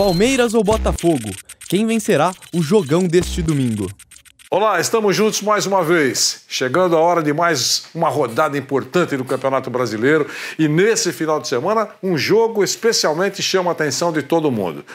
Palmeiras ou Botafogo? Quem vencerá o jogão deste domingo? Olá, estamos juntos mais uma vez. Chegando a hora de mais uma rodada importante do Campeonato Brasileiro e nesse final de semana, um jogo especialmente chama a atenção de todo mundo.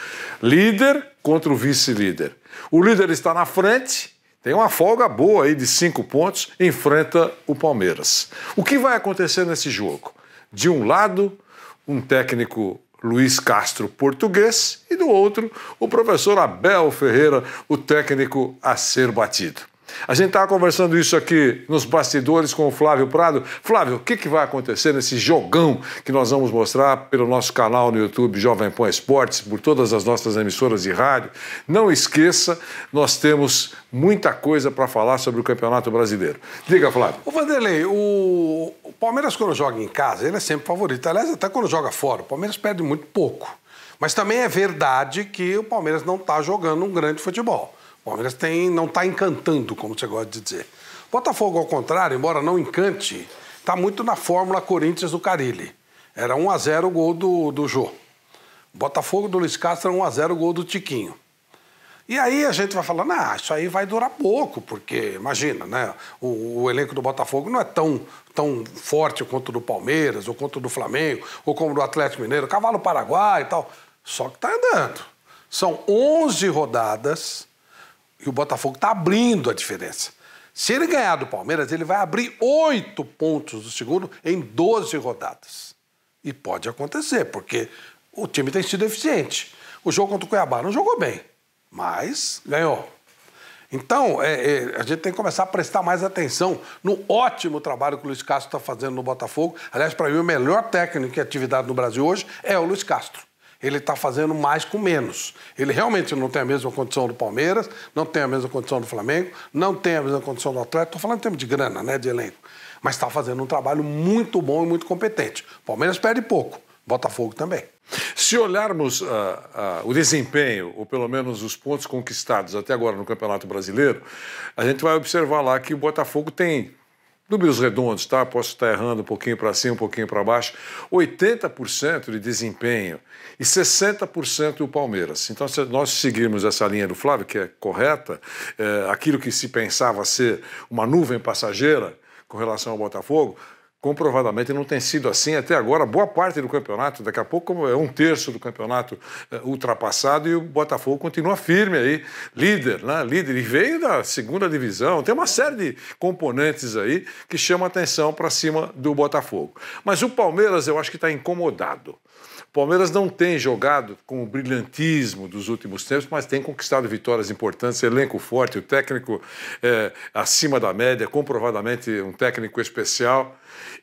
Líder contra o vice-líder. O líder está na frente, tem uma folga boa aí de cinco pontos, enfrenta o Palmeiras. O que vai acontecer nesse jogo? De um lado, um técnico Luiz Castro, português, e do outro, o professor Abel Ferreira, o técnico a ser batido. A gente estava conversando isso aqui nos bastidores com o Flávio Prado. Flávio, o que, que vai acontecer nesse jogão que nós vamos mostrar pelo nosso canal no YouTube Jovem Pan Esportes, por todas as nossas emissoras de rádio? Não esqueça, nós temos muita coisa para falar sobre o Campeonato Brasileiro. Diga, Flávio. O Vanderlei, o... o Palmeiras quando joga em casa, ele é sempre favorito. Aliás, até quando joga fora, o Palmeiras perde muito pouco. Mas também é verdade que o Palmeiras não está jogando um grande futebol. O Palmeiras tem, não está encantando, como você gosta de dizer. Botafogo, ao contrário, embora não encante, está muito na fórmula Corinthians do Carilli. Era 1 a 0 o gol do, do Jô. Botafogo do Luiz Castro era 1 a 0 o gol do Tiquinho. E aí a gente vai falando, ah, isso aí vai durar pouco, porque imagina, né? O, o, elenco do Botafogo não é tão, tão forte quanto o do Palmeiras, ou quanto o do Flamengo, ou como o do Atlético Mineiro, Cavalo Paraguai e tal. Só que tá andando. São 11 rodadas e o Botafogo está abrindo a diferença. Se ele ganhar do Palmeiras, ele vai abrir oito pontos do segundo em 12 rodadas. E pode acontecer, porque o time tem sido eficiente. O jogo contra o Cuiabá não jogou bem, mas ganhou. Então, é, é, a gente tem que começar a prestar mais atenção no ótimo trabalho que o Luiz Castro está fazendo no Botafogo. Aliás, para mim, o melhor técnico em atividade no Brasil hoje é o Luiz Castro. Ele está fazendo mais com menos. Ele realmente não tem a mesma condição do Palmeiras, não tem a mesma condição do Flamengo, não tem a mesma condição do Atlético. Estou falando em termos de grana, né, de elenco. Mas está fazendo um trabalho muito bom e muito competente. Palmeiras perde pouco, Botafogo também. Se olharmos uh, uh, o desempenho, ou pelo menos os pontos conquistados até agora no Campeonato Brasileiro, a gente vai observar lá que o Botafogo tem números redondos, tá? Posso estar errando um pouquinho para cima, um pouquinho para baixo. 80% de desempenho e 60% do Palmeiras. Então, se nós seguirmos essa linha do Flávio, que é correta, é, aquilo que se pensava ser uma nuvem passageira com relação ao Botafogo, comprovadamente não tem sido assim até agora, boa parte do campeonato, daqui a pouco é um terço do campeonato eh, ultrapassado e o Botafogo continua firme aí, líder, né? líder, e veio da segunda divisão, tem uma série de componentes aí que chamam atenção para cima do Botafogo. Mas o Palmeiras eu acho que está incomodado. Palmeiras não tem jogado com o brilhantismo dos últimos tempos, mas tem conquistado vitórias importantes, elenco forte, o técnico é, acima da média, comprovadamente um técnico especial.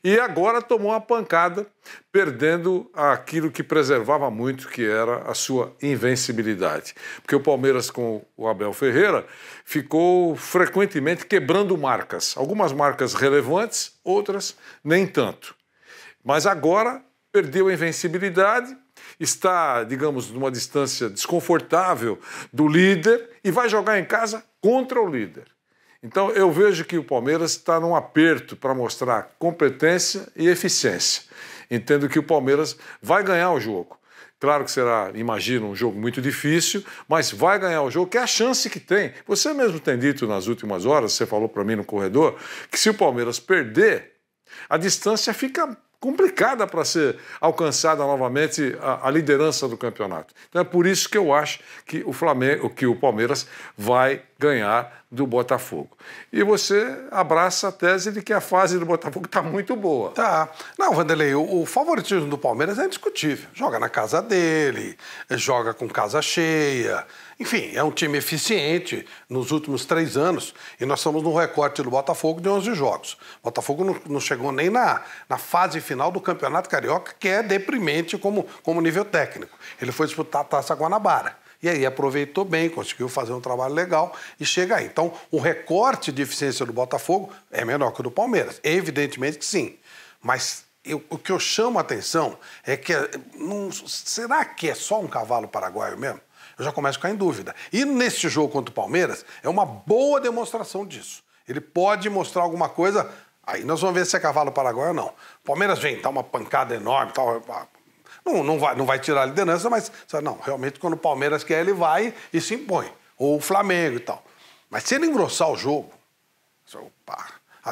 E agora tomou uma pancada, perdendo aquilo que preservava muito, que era a sua invencibilidade. Porque o Palmeiras, com o Abel Ferreira, ficou frequentemente quebrando marcas. Algumas marcas relevantes, outras nem tanto. Mas agora perdeu a invencibilidade, está, digamos, numa distância desconfortável do líder e vai jogar em casa contra o líder. Então eu vejo que o Palmeiras está num aperto para mostrar competência e eficiência. Entendo que o Palmeiras vai ganhar o jogo. Claro que será, imagino, um jogo muito difícil, mas vai ganhar o jogo, que é a chance que tem. Você mesmo tem dito nas últimas horas, você falou para mim no corredor, que se o Palmeiras perder, a distância fica complicada para ser alcançada novamente a, a, liderança do campeonato. Então é por isso que eu acho que o Flamengo, que o Palmeiras vai ganhar do Botafogo. E você abraça a tese de que a fase do Botafogo está muito boa. Tá. Não, Vanderlei, o, o, favoritismo do Palmeiras é indiscutível. Joga na casa dele, joga com casa cheia, enfim, é um time eficiente nos últimos três anos e nós estamos num recorte do Botafogo de 11 jogos. O Botafogo não, não chegou nem na, na fase final do Campeonato Carioca, que é deprimente como, como nível técnico. Ele foi disputar a Taça Guanabara. E aí aproveitou bem, conseguiu fazer um trabalho legal e chega aí. Então, o recorte de eficiência do Botafogo é menor que o do Palmeiras. Evidentemente que sim. Mas eu, o que eu chamo a atenção é que. Não, será que é só um cavalo paraguaio mesmo? eu já começo a ficar em dúvida. E neste jogo contra o Palmeiras, é uma boa demonstração disso. Ele pode mostrar alguma coisa, aí nós vamos ver se é cavalo paraguaio ou não. O Palmeiras vem, tá uma pancada enorme, tá, não, não, vai, não vai tirar a liderança, mas não, realmente quando o Palmeiras quer, ele vai e se impõe. Ou o Flamengo e tal. Mas se ele engrossar o jogo, opa,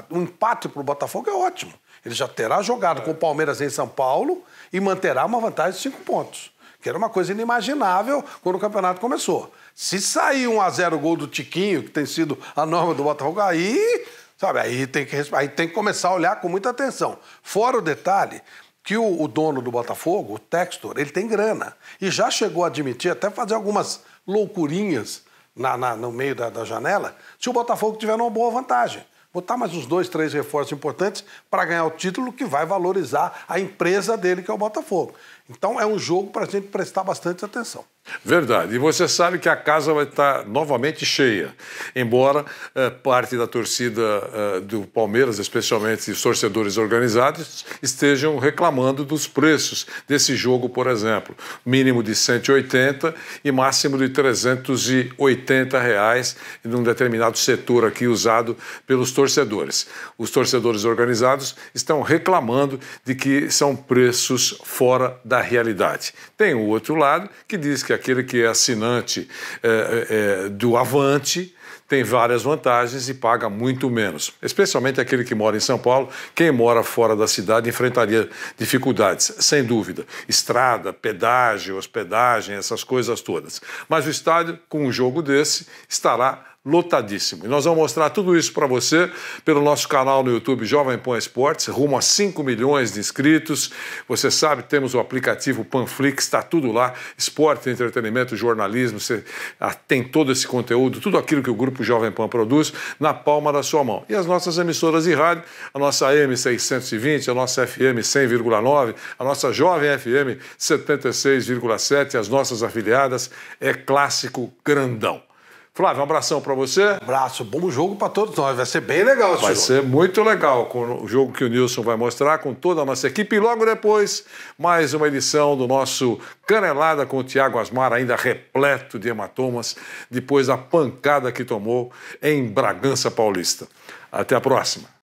um empate para o Botafogo é ótimo. Ele já terá jogado é. com o Palmeiras em São Paulo e manterá uma vantagem de cinco pontos que era uma coisa inimaginável quando o campeonato começou. Se sair um a zero gol do Tiquinho, que tem sido a norma do Botafogo, aí, sabe, aí tem que, aí tem que começar a olhar com muita atenção. Fora o detalhe que o, o dono do Botafogo, o Textor, ele tem grana. E já chegou a admitir até fazer algumas loucurinhas na, na, no meio da, da janela, se o Botafogo tiver uma boa vantagem botar mais uns dois, três reforços importantes para ganhar o título que vai valorizar a empresa dele, que é o Botafogo. Então é um jogo para a gente prestar bastante atenção. Verdade. E você sabe que a casa vai estar novamente cheia, embora eh, parte da torcida eh, do Palmeiras, especialmente os torcedores organizados, estejam reclamando dos preços desse jogo, por exemplo, mínimo de 180 e máximo de 380 reais em um determinado setor aqui usado pelos torcedores. Os torcedores organizados estão reclamando de que são preços fora da realidade. Tem o outro lado que diz que aquele que é assinante é, é, é, do Avante tem várias vantagens e paga muito menos. Especialmente aquele que mora em São Paulo, quem mora fora da cidade enfrentaria dificuldades, sem dúvida. Estrada, pedágio, hospedagem, essas coisas todas. Mas o estádio, com um jogo desse, estará lotadíssimo. E nós vamos mostrar tudo isso para você pelo nosso canal no YouTube Jovem Pan Esportes, rumo a 5 milhões de inscritos. Você sabe, temos o aplicativo Panflix, está tudo lá, esporte, entretenimento, jornalismo, você ah, tem todo esse conteúdo, tudo aquilo que o grupo Jovem Pan produz na palma da sua mão. E as nossas emissoras de rádio, a nossa M620, a nossa FM 100,9, a nossa Jovem FM 76,7, as nossas afiliadas, é clássico grandão. Flávio, um abração para você. Um abraço, bom jogo para todos nós. Vai ser bem legal esse Vai jogo. ser muito legal com o jogo que o Nilson vai mostrar com toda a nossa equipe. E logo depois, mais uma edição do nosso Canelada com o Tiago Asmar, ainda repleto de hematomas, depois da pancada que tomou em Bragança Paulista. Até a próxima.